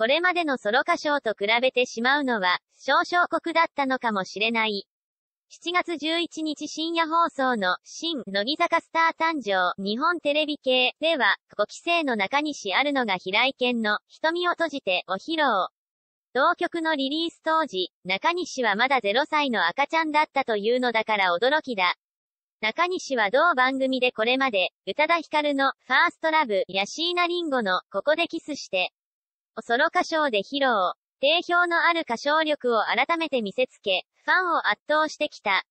これまでのソロ歌唱と比べてしまうのは、少々酷だったのかもしれない。7月11日深夜放送の、新、乃木坂スター誕生、日本テレビ系、では、5期生の中西あるのが平井健の、瞳を閉じて、お披露。同曲のリリース当時、中西はまだ0歳の赤ちゃんだったというのだから驚きだ。中西は同番組でこれまで、宇多田ヒカルの、ファーストラブやナリンゴの、ここでキスして、をソロ歌唱で披露。定評のある歌唱力を改めて見せつけ、ファンを圧倒してきた。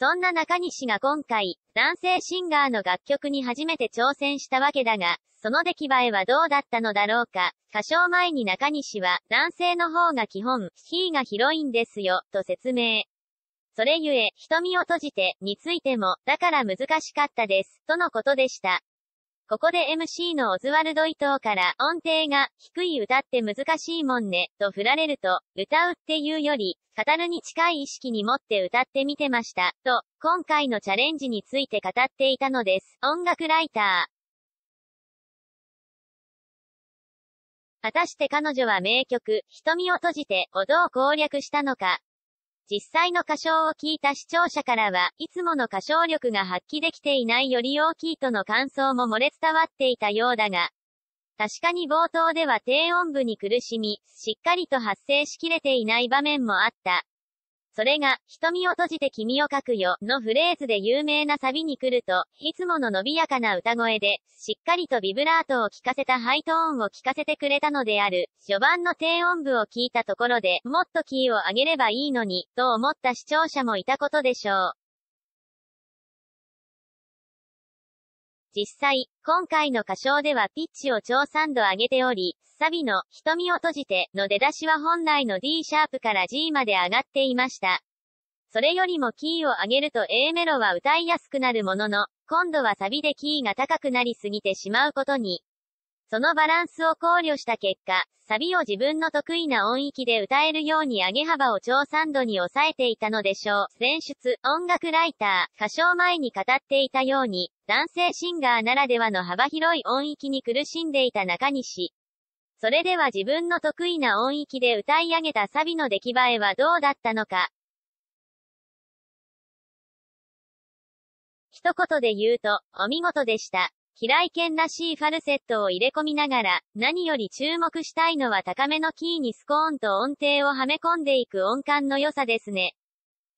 そんな中西が今回、男性シンガーの楽曲に初めて挑戦したわけだが、その出来栄えはどうだったのだろうか。歌唱前に中西は、男性の方が基本、ヒーが広いんですよ、と説明。それゆえ、瞳を閉じて、についても、だから難しかったです、とのことでした。ここで MC のオズワルド伊藤から音程が低い歌って難しいもんね、と振られると、歌うっていうより、語るに近い意識に持って歌ってみてました、と、今回のチャレンジについて語っていたのです。音楽ライター。果たして彼女は名曲、瞳を閉じて、をどう攻略したのか、実際の歌唱を聞いた視聴者からは、いつもの歌唱力が発揮できていないより大きいとの感想も漏れ伝わっていたようだが、確かに冒頭では低音部に苦しみ、しっかりと発声しきれていない場面もあった。それが、瞳を閉じて君を書くよ、のフレーズで有名なサビに来ると、いつもの伸びやかな歌声で、しっかりとビブラートを聞かせたハイトーンを聞かせてくれたのである。序盤の低音部を聞いたところで、もっとキーを上げればいいのに、と思った視聴者もいたことでしょう。実際、今回の歌唱ではピッチを超3度上げており、サビの、瞳を閉じて、の出だしは本来の D シャープから G まで上がっていました。それよりもキーを上げると A メロは歌いやすくなるものの、今度はサビでキーが高くなりすぎてしまうことに、そのバランスを考慮した結果、サビを自分の得意な音域で歌えるように上げ幅を超3度に抑えていたのでしょう。選出、音楽ライター、歌唱前に語っていたように、男性シンガーならではの幅広い音域に苦しんでいた中西。それでは自分の得意な音域で歌い上げたサビの出来栄えはどうだったのか。一言で言うと、お見事でした。平井堅らしいファルセットを入れ込みながら、何より注目したいのは高めのキーにスコーンと音程をはめ込んでいく音感の良さですね。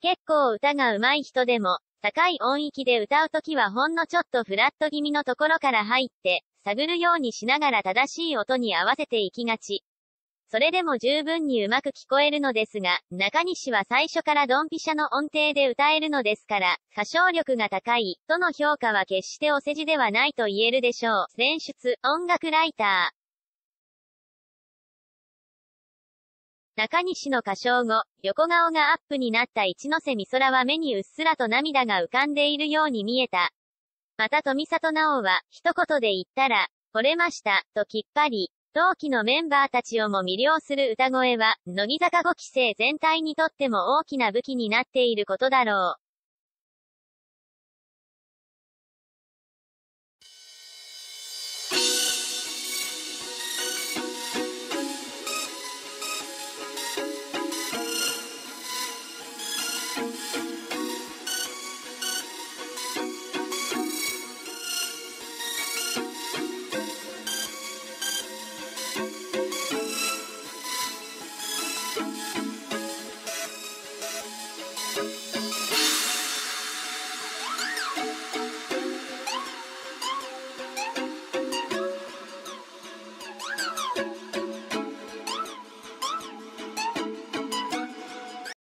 結構歌が上手い人でも、高い音域で歌うときはほんのちょっとフラット気味のところから入って、探るようにしながら正しい音に合わせていきがち。それでも十分にうまく聞こえるのですが、中西は最初からドンピシャの音程で歌えるのですから、歌唱力が高い、との評価は決してお世辞ではないと言えるでしょう。選出、音楽ライター。中西の歌唱後、横顔がアップになった一ノ瀬美空は目にうっすらと涙が浮かんでいるように見えた。また富里奈央は、一言で言ったら、惚れました、ときっぱり、同期のメンバーたちをも魅了する歌声は、乃木坂5期生全体にとっても大きな武器になっていることだろう。